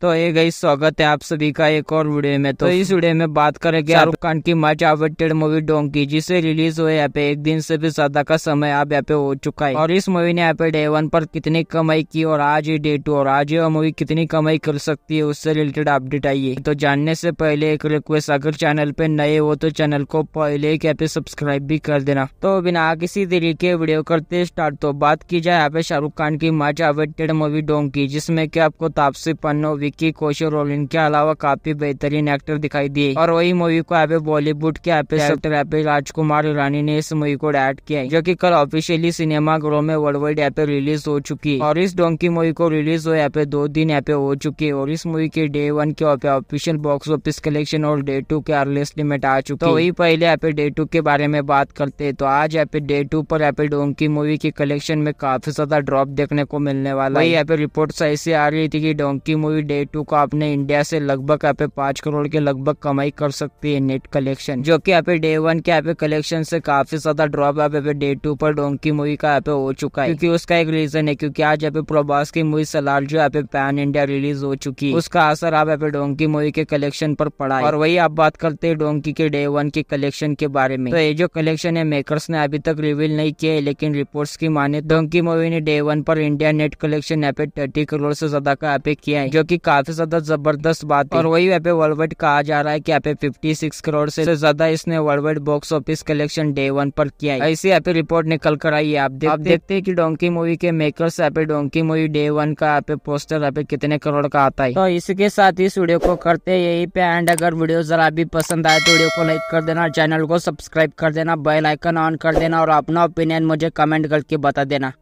तो ये गई स्वागत है आप सभी का एक और वीडियो में तो, तो इस वीडियो में बात करेंगे शाहरुख खान की मच अवेटेड मूवी डोंकी जिसे रिलीज हुए यहाँ पे एक दिन से भी ज्यादा का समय अब यहाँ पे हो चुका है और इस मूवी ने यहाँ पे डे वन पर कितनी कमाई की और आज ही डे टू और आज ये मूवी कितनी कमाई कर सकती है उससे रिलेटेड अपडेट आई है तो जानने से पहले एक रिक्वेस्ट अगर चैनल पे नए हो तो चैनल को पहले यहाँ पे सब्सक्राइब भी कर देना तो बिना किसी तरीके वीडियो करते स्टार्ट तो बात की जाए यहाँ पे शाहरुख खान की मच अवेटेड मूवी डोंकी जिसमे की आपको तापसी पन्नो विक्की कौशल और इनके अलावा काफी बेहतरीन एक्टर दिखाई दिए और वही मूवी को यहाँ पे बॉलीवुड के यहाँ एक्टर यहाँ राजकुमार ईरानी ने इस मूवी को डायरेक्ट किया जो की कल ऑफिशियली सिनेमा ग्रो में वर्ल्ड वाइड यहाँ पे रिलीज हो चुकी है और इस डोंकी मूवी को रिलीज हुए यहाँ पे दो दिन यहाँ पे हो चुकी है और इस मूवी के डे वन के ऑफिशियल बॉक्स ऑफिस कलेक्शन और डे टू के लिमिट आ चुकी तो है तो वही पहले यहाँ पे डे टू के बारे में बात करते हैं तो आज यहाँ पे डे टू पर यहाँ पे डोंकी मूवी के कलेक्शन में काफी ज्यादा ड्रॉप देखने को मिलने वाला है यहाँ पे रिपोर्ट ऐसी आ रही थी की डोंकी मूवी डे टू का आपने इंडिया से लगभग यहाँ पे पांच करोड़ के लगभग कमाई कर सकती है नेट कलेक्शन जो कि यहाँ पे डे वन के यहाँ पे कलेक्शन से काफी ज्यादा ड्रॉप यहाँ पे डे टू पर डोंकी मूवी का यहाँ पे हो चुका है क्योंकि उसका एक रीजन है क्योंकि आज यहाँ पे प्रभास की मूवी सलार जो यहाँ पे पैन इंडिया रिलीज हो चुकी है उसका असर आप यहाँ पे डोंकी मूवी के कलेक्शन पर पड़ा है और वही आप बात करते हैं डोंकी के डे वन के कलेक्शन के बारे में तो ये जो कलेक्शन है मेकर्स ने अभी तक रिवील नहीं किया है लेकिन रिपोर्ट्स की माने डोंकी मूवी ने डे वन पर इंडिया नेट कलेक्शन यहाँ पे थर्टी करोड़ से ज्यादा का यहाँ पे किया है जो की काफी ज्यादा जबरदस्त बात और वही एपे वर्ल्ड वाइड कहा जा रहा है की एपे फिफ्टी सिक्स करोड़ से ज्यादा इसने world wide box office collection day one पर किया है ऐसी एपे रिपोर्ट निकल कर आई है आप देखते हैं की डोंकी मूवी के मेकर एपे डोंकी मूवी डे वन का एपे पोस्टर एपे कितने करोड़ का आता है तो इसके साथ इस वीडियो को करते हैं यही पे एंड अगर वीडियो जरा भी पसंद आए तो वीडियो को लाइक कर देना चैनल को सब्सक्राइब कर देना बेल आइकन ऑन कर देना और अपना ओपिनियन मुझे कमेंट करके बता देना